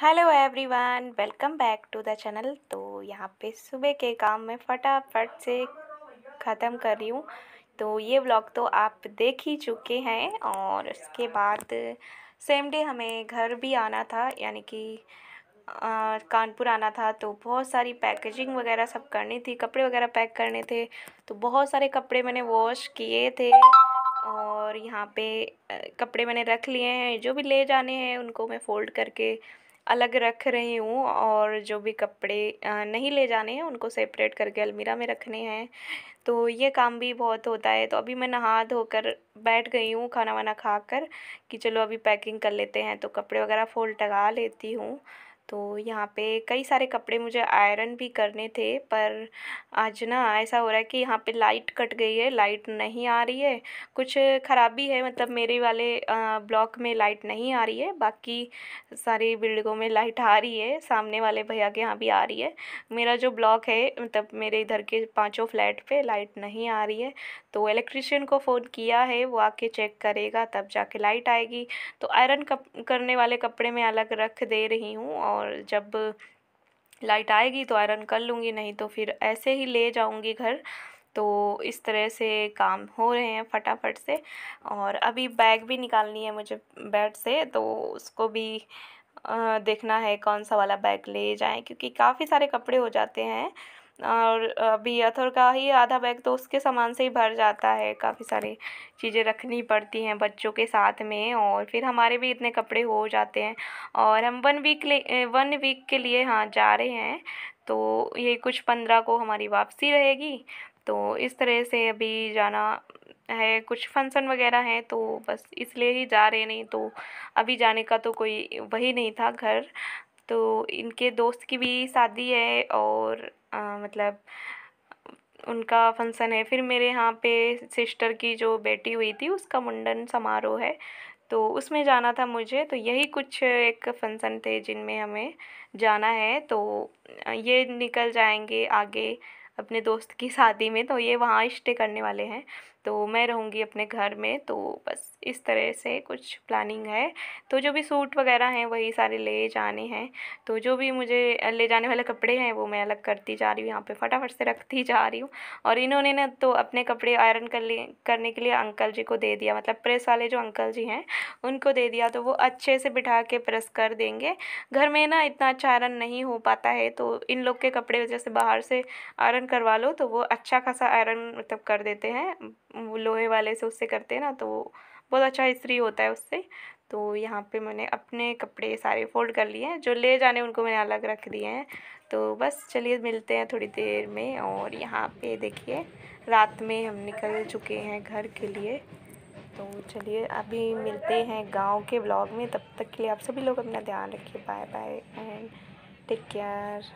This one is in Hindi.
hello everyone welcome back to the channel तो यहाँ पे सुबह के काम में फटाफट से ख़त्म कर रही हूँ तो ये व्लॉग तो आप देख ही चुके हैं और उसके बाद सेम डे हमें घर भी आना था यानी कि कानपुर आना था तो बहुत सारी पैकेजिंग वगैरह सब करनी थी कपड़े वगैरह पैक करने थे तो बहुत सारे कपड़े मैंने वॉश किए थे और यहाँ पे कपड़े मैंने रख लिए हैं जो भी ले जाने हैं उनको मैं फ़ोल्ड करके अलग रख रही हूँ और जो भी कपड़े नहीं ले जाने हैं उनको सेपरेट करके अलमीरा में रखने हैं तो ये काम भी बहुत होता है तो अभी मैं नहा धोकर बैठ गई हूँ खाना वाना खा कर कि चलो अभी पैकिंग कर लेते हैं तो कपड़े वगैरह फोल्ड लगा लेती हूँ तो यहाँ पे कई सारे कपड़े मुझे आयरन भी करने थे पर आज ना ऐसा हो रहा है कि यहाँ पे लाइट कट गई है लाइट नहीं आ रही है कुछ ख़राबी है मतलब मेरे वाले ब्लॉक में लाइट नहीं आ रही है बाकी सारी बिल्डिंगों में लाइट आ रही है सामने वाले भैया के यहाँ भी आ रही है मेरा जो ब्लॉक है मतलब मेरे इधर के पाँचों फ्लैट पर लाइट नहीं आ रही है तो इलेक्ट्रिशियन को फ़ोन किया है वो आके चेक करेगा तब जाके लाइट आएगी तो आयरन कप करने वाले कपड़े मैं अलग रख दे रही हूँ और और जब लाइट आएगी तो आयरन कर लूँगी नहीं तो फिर ऐसे ही ले जाऊँगी घर तो इस तरह से काम हो रहे हैं फटाफट से और अभी बैग भी निकालनी है मुझे बेड से तो उसको भी देखना है कौन सा वाला बैग ले जाएं क्योंकि काफ़ी सारे कपड़े हो जाते हैं और अभी अथर का ही आधा बैग तो उसके सामान से ही भर जाता है काफ़ी सारी चीज़ें रखनी पड़ती हैं बच्चों के साथ में और फिर हमारे भी इतने कपड़े हो जाते हैं और हम वन वीक ले वन वीक के लिए हाँ जा रहे हैं तो ये कुछ पंद्रह को हमारी वापसी रहेगी तो इस तरह से अभी जाना है कुछ फंक्शन वगैरह हैं तो बस इसलिए ही जा रहे नहीं तो अभी जाने का तो कोई वही नहीं था घर तो इनके दोस्त की भी शादी है और आ, मतलब उनका फंक्शन है फिर मेरे यहाँ पे सिस्टर की जो बेटी हुई थी उसका मुंडन समारोह है तो उसमें जाना था मुझे तो यही कुछ एक फंक्शन थे जिनमें हमें जाना है तो ये निकल जाएंगे आगे अपने दोस्त की शादी में तो ये वहाँ स्टे करने वाले हैं तो मैं रहूँगी अपने घर में तो बस इस तरह से कुछ प्लानिंग है तो जो भी सूट वगैरह हैं वही सारे ले जाने हैं तो जो भी मुझे ले जाने वाले कपड़े हैं वो मैं अलग करती जा रही हूँ यहाँ पे फटाफट से रखती जा रही हूँ और इन्होंने ना तो अपने कपड़े आयरन कर लिए करने के लिए अंकल जी को दे दिया मतलब प्रेस वाले जो अंकल जी हैं उनको दे दिया तो वो अच्छे से बिठा के प्रेस कर देंगे घर में ना इतना अच्छा आयरन नहीं हो पाता है तो इन लोग के कपड़े जैसे बाहर से आयरन करवा लो तो वो अच्छा खासा आयरन मतलब कर देते हैं लोहे वाले से उससे करते हैं ना तो बहुत अच्छा इस्त्री होता है उससे तो यहाँ पे मैंने अपने कपड़े सारे फोल्ड कर लिए हैं जो ले जाने उनको मैंने अलग रख दिए हैं तो बस चलिए मिलते हैं थोड़ी देर में और यहाँ पे देखिए रात में हम निकल चुके हैं घर के लिए तो चलिए अभी मिलते हैं गांव के ब्लॉग में तब तक के लिए आप सभी लोग अपना ध्यान रखिए bye bye and take care